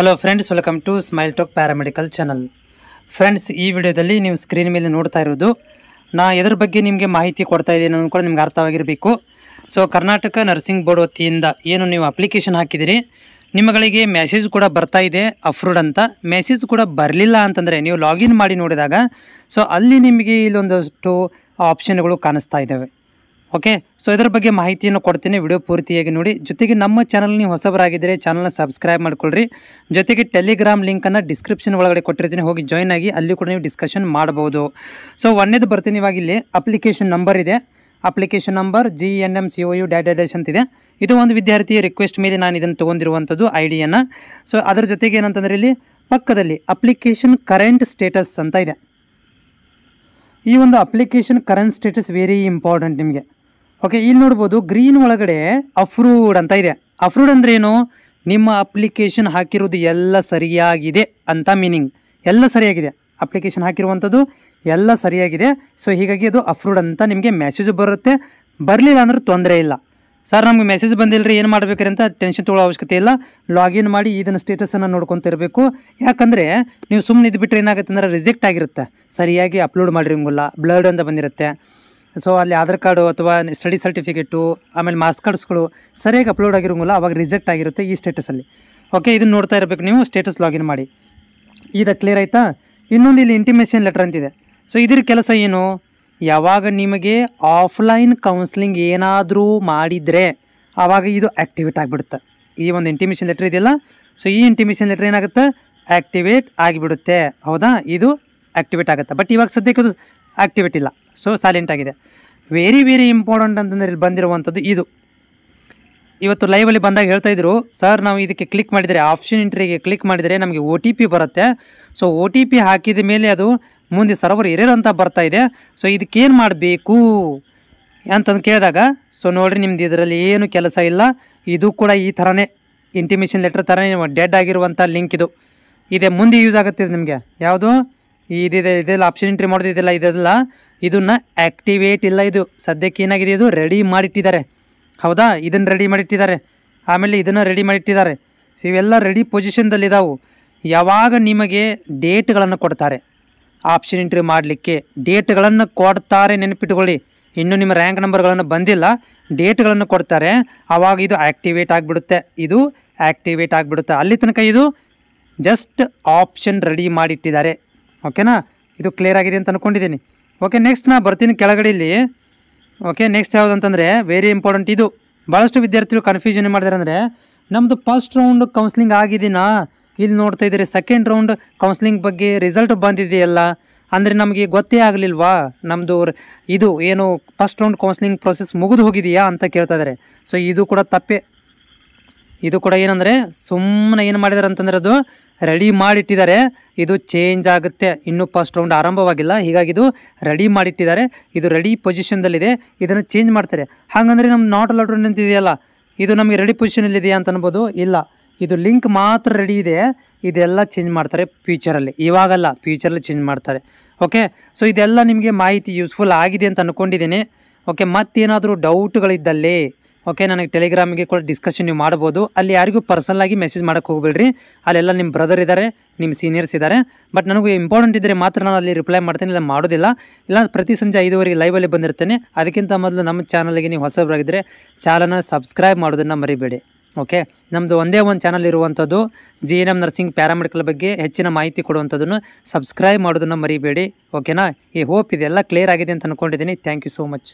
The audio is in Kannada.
hello friends welcome to Smile Talk paramedical channel friends ಈ ವಿಡಿಯೋದಲ್ಲಿ ನೀವು ಸ್ಕ್ರೀನ್ ಮೇಲೆ ನೋಡ್ತಾ ಇರೋದು ನಾ ಇದ್ರ ಬಗ್ಗೆ ನಿಮಗೆ ಮಾಹಿತಿ ಕೊಡ್ತಾ ಇದ್ದೀನಿ ಅನ್ನೋದು ಕೂಡ ನಿಮ್ಗೆ ಅರ್ಥವಾಗಿರಬೇಕು ಸೊ ಕರ್ನಾಟಕ ನರ್ಸಿಂಗ್ ಬೋರ್ಡ್ ವತಿಯಿಂದ ಏನು ನೀವು ಅಪ್ಲಿಕೇಶನ್ ಹಾಕಿದಿರಿ ನಿಮ್ಮಗಳಿಗೆ ಮೆಸೇಜ್ ಕೂಡ ಬರ್ತಾ ಇದೆ ಅಪ್ರೂವ್ಡ್ ಅಂತ ಮೆಸೇಜ್ ಕೂಡ ಬರಲಿಲ್ಲ ಅಂತಂದರೆ ನೀವು ಲಾಗಿನ್ ಮಾಡಿ ನೋಡಿದಾಗ ಸೊ ಅಲ್ಲಿ ನಿಮಗೆ ಇಲ್ಲೊಂದಷ್ಟು ಆಪ್ಷನ್ಗಳು ಕಾಣಿಸ್ತಾ ಇದ್ದಾವೆ ಓಕೆ ಸೊ ಇದರ ಬಗ್ಗೆ ಮಾಹಿತಿಯನ್ನು ಕೊಡ್ತೀನಿ ವಿಡಿಯೋ ಪೂರ್ತಿಯಾಗಿ ನೋಡಿ ಜೊತೆಗೆ ನಮ್ಮ ಚಾನಲ್ ನೀವು ಹೊಸಬರಾಗಿದ್ದರೆ ಚಾನಲ್ನ ಸಬ್ಸ್ಕ್ರೈಬ್ ಮಾಡ್ಕೊಳ್ರಿ ಜೊತೆಗೆ ಟೆಲಿಗ್ರಾಮ್ ಲಿಂಕನ್ನು ಡಿಸ್ಕ್ರಿಪ್ಷನ್ ಒಳಗಡೆ ಕೊಟ್ಟಿರ್ತೀನಿ ಹೋಗಿ ಜಾಯ್ನ್ ಆಗಿ ಅಲ್ಲಿ ಕೂಡ ನೀವು ಡಿಸ್ಕಷನ್ ಮಾಡ್ಬೋದು ಸೊ ಒಂದೇದು ಬರ್ತೀನಿ ಇವಾಗ ಇಲ್ಲಿ ಅಪ್ಲಿಕೇಶನ್ ನಂಬರ್ ಇದೆ application number G N M C O U dash dash ಅಂತಿದೆ ಇದು ಒಂದು ವಿದ್ಯಾರ್ಥಿಯ ರಿಕ್ವೆಸ್ಟ್ ಮೇಲೆ ನಾನು ಇದನ್ನು ತೊಗೊಂಡಿರುವಂಥದ್ದು ಐ ಡಿಯನ್ನು ಸೊ ಅದರ ಜೊತೆಗೆ ಏನಂತಂದ್ರೆ ಇಲ್ಲಿ ಪಕ್ಕದಲ್ಲಿ ಅಪ್ಲಿಕೇಶನ್ ಕರೆಂಟ್ ಸ್ಟೇಟಸ್ ಅಂತ ಇದೆ ಈ ಒಂದು application current status very important ನಿಮಗೆ ಓಕೆ ಇಲ್ಲಿ ನೋಡ್ಬೋದು ಗ್ರೀನ್ ಒಳಗಡೆ ಅಫ್ರೂಡ್ ಅಂತ ಇದೆ ಅಫ್ರೂಡ್ ಏನು ನಿಮ್ಮ ಅಪ್ಲಿಕೇಶನ್ ಹಾಕಿರೋದು ಎಲ್ಲ ಸರಿಯಾಗಿದೆ ಅಂತ ಮೀನಿಂಗ್ ಎಲ್ಲ ಸರಿಯಾಗಿದೆ ಅಪ್ಲಿಕೇಶನ್ ಹಾಕಿರುವಂಥದ್ದು ಎಲ್ಲ ಸರಿಯಾಗಿದೆ ಸೊ ಹೀಗಾಗಿ ಅದು ಅಫ್ರೂಡ್ ಅಂತ ನಿಮಗೆ ಮೆಸೇಜ್ ಬರುತ್ತೆ ಬರಲಿಲ್ಲ ಅಂದ್ರೆ ತೊಂದರೆ ಇಲ್ಲ ಸರ್ ನಮಗೆ ಮೆಸೇಜ್ ಬಂದಿಲ್ಲ ರೀ ಏನು ಮಾಡ್ಬೇಕ್ರಿ ಅಂತ ಟೆನ್ಷನ್ ತೊಗೊಳ್ಳೋ ಅವಶ್ಯಕತೆ ಇಲ್ಲ ಲಾಗಿನ್ ಮಾಡಿ ಇದನ್ನು ಸ್ಟೇಟಸನ್ನು ನೋಡ್ಕೊತಿರಬೇಕು ಯಾಕಂದರೆ ನೀವು ಸುಮ್ಮನೆ ಇದ್ಬಿಟ್ರೆ ಏನಾಗುತ್ತೆ ಅಂದರೆ ರಿಜೆಕ್ಟ್ ಆಗಿರುತ್ತೆ ಸರಿಯಾಗಿ ಅಪ್ಲೋಡ್ ಮಾಡಿರಂಗಿಲ್ಲ ಬ್ಲರ್ಡ್ ಅಂತ ಬಂದಿರುತ್ತೆ ಸೊ ಅಲ್ಲಿ ಆಧಾರ್ ಕಾರ್ಡು ಅಥವಾ ಸ್ಟಡಿ ಸರ್ಟಿಫಿಕೇಟು ಆಮೇಲೆ ಮಾರ್ಕ್ಸ್ ಕಾರ್ಡ್ಸ್ಗಳು ಸರಿಯಾಗಿ ಅಪ್ಲೋಡ್ ಆಗಿರೋಂಗಿಲ್ಲ ಅವಾಗ ರಿಜೆಕ್ಟ್ ಆಗಿರುತ್ತೆ ಈ ಸ್ಟೇಟಸಲ್ಲಿ ಓಕೆ ಇದನ್ನು ನೋಡ್ತಾ ಇರಬೇಕು ನೀವು ಸ್ಟೇಟಸ್ ಲಾಗಿನ್ ಮಾಡಿ ಇದು ಕ್ಲಿಯರ್ ಆಯಿತಾ ಇನ್ನೊಂದು ಇಲ್ಲಿ ಇಂಟಿಮೇಷನ್ ಲೆಟರ್ ಅಂತಿದೆ ಸೊ ಇದರ ಕೆಲಸ ಏನು ಯಾವಾಗ ನಿಮಗೆ ಆಫ್ಲೈನ್ ಕೌನ್ಸ್ಲಿಂಗ್ ಏನಾದರೂ ಮಾಡಿದರೆ ಆವಾಗ ಇದು ಆ್ಯಕ್ಟಿವೇಟ್ ಆಗಿಬಿಡುತ್ತೆ ಈ ಒಂದು ಇಂಟಿಮೇಷನ್ ಲೆಟ್ರ್ ಇದೆಯಲ್ಲ ಸೊ ಈ ಇಂಟಿಮೇಷನ್ ಲೆಟ್ರ್ ಏನಾಗುತ್ತೆ ಆ್ಯಕ್ಟಿವೇಟ್ ಆಗಿಬಿಡುತ್ತೆ ಹೌದಾ ಇದು ಆ್ಯಕ್ಟಿವೇಟ್ ಆಗುತ್ತೆ ಬಟ್ ಇವಾಗ ಸದ್ಯಕ್ಕೆ ಅದು ಆ್ಯಕ್ಟಿವಿಟಿ ಇಲ್ಲ ಸೊ ಸೈಲೆಂಟ್ ಆಗಿದೆ ವೆರಿ ವೆರಿ ಇಂಪಾರ್ಟೆಂಟ್ ಅಂತಂದರೆ ಇಲ್ಲಿ ಬಂದಿರುವಂಥದ್ದು ಇದು ಇವತ್ತು ಲೈವಲ್ಲಿ ಬಂದಾಗ ಹೇಳ್ತಾ ಇದ್ರು ಸರ್ ನಾವು ಇದಕ್ಕೆ ಕ್ಲಿಕ್ ಮಾಡಿದರೆ ಆಪ್ಷನ್ ಇಂಟ್ರಿಗೆ ಕ್ಲಿಕ್ ಮಾಡಿದರೆ ನಮಗೆ ಒ ಟಿ ಪಿ ಬರುತ್ತೆ ಸೊ ಒ ಟಿ ಪಿ ಹಾಕಿದ ಮೇಲೆ ಅದು ಮುಂದೆ ಸರ್ವರ್ ಇರೋರು ಅಂತ ಬರ್ತಾ ಇದೆ ಸೊ ಇದಕ್ಕೇನು ಮಾಡಬೇಕು ಅಂತಂದು ಕೇಳಿದಾಗ ಸೊ ನೋಡಿರಿ ನಿಮ್ದು ಇದರಲ್ಲಿ ಏನು ಕೆಲಸ ಇಲ್ಲ ಇದು ಕೂಡ ಈ ಥರನೇ ಇಂಟಿಮೇಷನ್ ಲೆಟ್ರ್ ಥರನೇ ಡೆಡ್ ಆಗಿರುವಂಥ ಲಿಂಕ್ ಇದು ಇದೆ ಮುಂದೆ ಯೂಸ್ ಆಗುತ್ತೆ ನಿಮಗೆ ಯಾವುದು ಇದಿದೆ ಇದೆಲ್ಲ ಆಪ್ಷನ್ ಎಂಟ್ರಿ ಮಾಡೋದಿದೆಲ್ಲ ಇದೆಲ್ಲ ಇದನ್ನು ಆ್ಯಕ್ಟಿವೇಟ್ ಇಲ್ಲ ಇದು ಸದ್ಯಕ್ಕೆ ಏನಾಗಿದೆ ಇದು ರೆಡಿ ಮಾಡಿಟ್ಟಿದ್ದಾರೆ ಹೌದಾ ಇದನ್ನು ರೆಡಿ ಮಾಡಿಟ್ಟಿದ್ದಾರೆ ಆಮೇಲೆ ಇದನ್ನು ರೆಡಿ ಮಾಡಿಟ್ಟಿದ್ದಾರೆ ಇವೆಲ್ಲ ರೆಡಿ ಪೊಸಿಷನ್ದಲ್ಲಿದ್ದಾವೆ ಯಾವಾಗ ನಿಮಗೆ ಡೇಟ್ಗಳನ್ನು ಕೊಡ್ತಾರೆ ಆಪ್ಷನ್ ಎಂಟ್ರಿ ಮಾಡಲಿಕ್ಕೆ ಡೇಟ್ಗಳನ್ನು ಕೊಡ್ತಾರೆ ನೆನಪಿಟ್ಕೊಳ್ಳಿ ಇನ್ನೂ ನಿಮ್ಮ ರ್ಯಾಂಕ್ ನಂಬರ್ಗಳನ್ನು ಬಂದಿಲ್ಲ ಡೇಟ್ಗಳನ್ನು ಕೊಡ್ತಾರೆ ಆವಾಗ ಇದು ಆ್ಯಕ್ಟಿವೇಟ್ ಆಗಿಬಿಡುತ್ತೆ ಇದು ಆ್ಯಕ್ಟಿವೇಟ್ ಆಗಿಬಿಡುತ್ತೆ ಅಲ್ಲಿ ತನಕ ಇದು ಜಸ್ಟ್ ಆಪ್ಷನ್ ರೆಡಿ ಮಾಡಿಟ್ಟಿದ್ದಾರೆ ಓಕೆನಾ ಇದು ಕ್ಲಿಯರ್ ಆಗಿದೆ ಅಂತ ಅಂದ್ಕೊಂಡಿದ್ದೀನಿ ಓಕೆ ನೆಕ್ಸ್ಟ್ ನಾ ಬರ್ತೀನಿ ಕೆಳಗಡೆ ಇಲ್ಲಿ ಓಕೆ ನೆಕ್ಸ್ಟ್ ಯಾವುದಂತಂದರೆ ವೆರಿ ಇಂಪಾರ್ಟೆಂಟ್ ಇದು ಭಾಳಷ್ಟು ವಿದ್ಯಾರ್ಥಿಗಳು ಕನ್ಫ್ಯೂಷನ್ ಮಾಡಿದಾರೆ ಅಂದರೆ ನಮ್ಮದು ಫಸ್ಟ್ ರೌಂಡ್ ಕೌನ್ಸಿಲಿಂಗ್ ಆಗಿದ್ದೀನಾ ಇಲ್ಲಿ ನೋಡ್ತಾ ಇದ್ದೀರಿ ಸೆಕೆಂಡ್ ರೌಂಡ್ ಕೌನ್ಸಿಲಿಂಗ್ ಬಗ್ಗೆ ರಿಸಲ್ಟ್ ಬಂದಿದೆಯಲ್ಲ ಅಂದರೆ ನಮಗೆ ಗೊತ್ತೇ ಆಗಲಿಲ್ವಾ ನಮ್ಮದು ಇದು ಏನು ಫಸ್ಟ್ ರೌಂಡ್ ಕೌನ್ಸಿಲಿಂಗ್ ಪ್ರೊಸೆಸ್ ಮುಗಿದು ಹೋಗಿದೆಯಾ ಅಂತ ಕೇಳ್ತಾ ಇದ್ದಾರೆ ಸೊ ಇದು ಕೂಡ ತಪ್ಪೆ ಇದು ಕೂಡ ಏನಂದರೆ ಸುಮ್ಮನೆ ಏನು ಮಾಡಿದಾರೆ ಅಂತಂದ್ರೆ ಅದು ರೆಡಿ ಮಾಡಿಟ್ಟಿದ್ದಾರೆ ಇದು ಚೇಂಜ್ ಆಗುತ್ತೆ ಇನ್ನೂ ಫಸ್ಟ್ ರೌಂಡ್ ಆರಂಭವಾಗಿಲ್ಲ ಹೀಗಾಗಿ ಇದು ರೆಡಿ ಮಾಡಿಟ್ಟಿದ್ದಾರೆ ಇದು ರೆಡಿ ಪೊಸಿಷನ್ದಲ್ಲಿದೆ ಇದನ್ನು ಚೇಂಜ್ ಮಾಡ್ತಾರೆ ಹಾಗಂದರೆ ನಮ್ಮ ನಾಟ್ ಲಾಟ್ರ್ ನಿಂತಿದೆಯಲ್ಲ ಇದು ನಮಗೆ ರೆಡಿ ಪೊಸಿಷನಲ್ಲಿದೆಯಾ ಅಂತ ಅನ್ಬೋದು ಇಲ್ಲ ಇದು ಲಿಂಕ್ ಮಾತ್ರ ರೆಡಿ ಇದೆ ಇದೆಲ್ಲ ಚೇಂಜ್ ಮಾಡ್ತಾರೆ ಫ್ಯೂಚರಲ್ಲಿ ಇವಾಗಲ್ಲ ಫ್ಯೂಚರಲ್ಲಿ ಚೇಂಜ್ ಮಾಡ್ತಾರೆ ಓಕೆ ಸೊ ಇದೆಲ್ಲ ನಿಮಗೆ ಮಾಹಿತಿ ಯೂಸ್ಫುಲ್ ಆಗಿದೆ ಅಂತ ಅಂದ್ಕೊಂಡಿದ್ದೀನಿ ಓಕೆ ಮತ್ತೇನಾದರೂ ಡೌಟ್ಗಳಿದ್ದಲ್ಲಿ ಓಕೆ ನನಗೆ ಟೆಲಿಗ್ರಾಮಿಗೆ ಕೂಡ ಡಿಸ್ಕಷನ್ ನೀವು ಮಾಡ್ಬೋದು ಅಲ್ಲಿ ಯಾರಿಗೂ ಪರ್ಸನಲಾಗಿ ಮೆಸೇಜ್ ಮಾಡೋಕ್ಕೆ ಹೋಗ್ಬೇಡ್ರಿ ಅಲ್ಲೆಲ್ಲ ನಿಮ್ಮ ಬ್ರದರ್ ಇದ್ದಾರೆ ನಿಮ್ಮ ಸೀನಿಯರ್ಸ್ ಇದ್ದಾರೆ ಬಟ್ ನನಗೂ ಇಂಪಾರ್ಟೆಂಟ್ ಇದ್ದರೆ ಮಾತ್ರ ನಾನು ಅಲ್ಲಿ ರಿಪ್ಲೈ ಮಾಡ್ತೇನೆ ಇಲ್ಲ ಮಾಡೋದಿಲ್ಲ ಇಲ್ಲ ಪ್ರತಿ ಸಂಜೆ ಐದುವರೆಗೆ ಲೈವಲ್ಲಿ ಬಂದಿರ್ತೇನೆ ಅದಕ್ಕಿಂತ ಮೊದಲು ನಮ್ಮ ಚಾನಲ್ಗೆ ನೀವು ಹೊಸಬರಾಗಿದ್ದರೆ ಚಾನಲ್ನ ಸಬ್ಸ್ಕ್ರೈಬ್ ಮಾಡೋದನ್ನು ಮರಿಬೇಡಿ ಓಕೆ ನಮ್ಮದು ಒಂದೇ ಒಂದು ಚಾನಲ್ ಇರುವಂಥದ್ದು G N M nursing paramedical ಬಗ್ಗೆ ಹೆಚ್ಚಿನ ಮಾಹಿತಿ ಕೊಡುವಂಥದ್ದನ್ನು ಸಬ್ಸ್ಕ್ರೈಬ್ ಮಾಡೋದನ್ನು ಮರಿಬೇಡಿ ಓಕೆನಾ ಈ ಹೋಪ್ ಇದೆಲ್ಲ ಕ್ಲಿಯರ್ ಆಗಿದೆ ಅಂತ ಅಂದ್ಕೊಂಡಿದ್ದೀನಿ ಥ್ಯಾಂಕ್ ಯು ಸೋ ಮಚ್